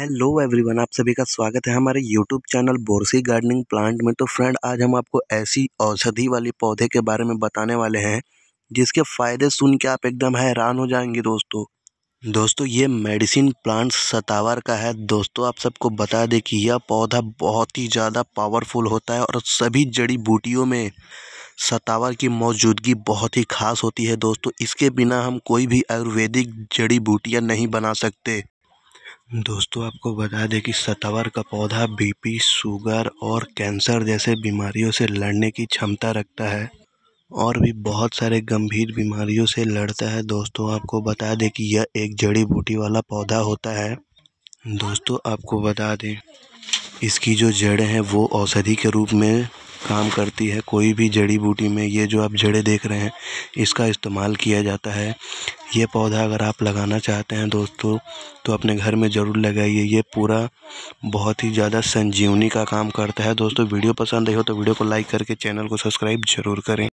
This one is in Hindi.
हेलो एवरीवन आप सभी का स्वागत है हमारे यूट्यूब चैनल बोरसी गार्डनिंग प्लांट में तो फ्रेंड आज हम आपको ऐसी औषधि वाले पौधे के बारे में बताने वाले हैं जिसके फ़ायदे सुन के आप एकदम हैरान हो जाएंगे दोस्तों दोस्तों ये मेडिसिन प्लांट सतावर का है दोस्तों आप सबको बता दें कि यह पौधा बहुत ही ज़्यादा पावरफुल होता है और सभी जड़ी बूटियों में सतावर की मौजूदगी बहुत ही खास होती है दोस्तों इसके बिना हम कोई भी आयुर्वेदिक जड़ी बूटियाँ नहीं बना सकते दोस्तों आपको बता दें कि सतावर का पौधा बीपी शुगर और कैंसर जैसे बीमारियों से लड़ने की क्षमता रखता है और भी बहुत सारे गंभीर बीमारियों से लड़ता है दोस्तों आपको बता दें कि यह एक जड़ी बूटी वाला पौधा होता है दोस्तों आपको बता दें इसकी जो जड़ें हैं वो औषधि के रूप में काम करती है कोई भी जड़ी बूटी में ये जो आप जड़ें देख रहे हैं इसका इस्तेमाल किया जाता है ये पौधा अगर आप लगाना चाहते हैं दोस्तों तो अपने घर में ज़रूर लगाइए ये पूरा बहुत ही ज़्यादा संजीवनी का काम करता है दोस्तों वीडियो पसंद आई हो तो वीडियो को लाइक करके चैनल को सब्सक्राइब जरूर करें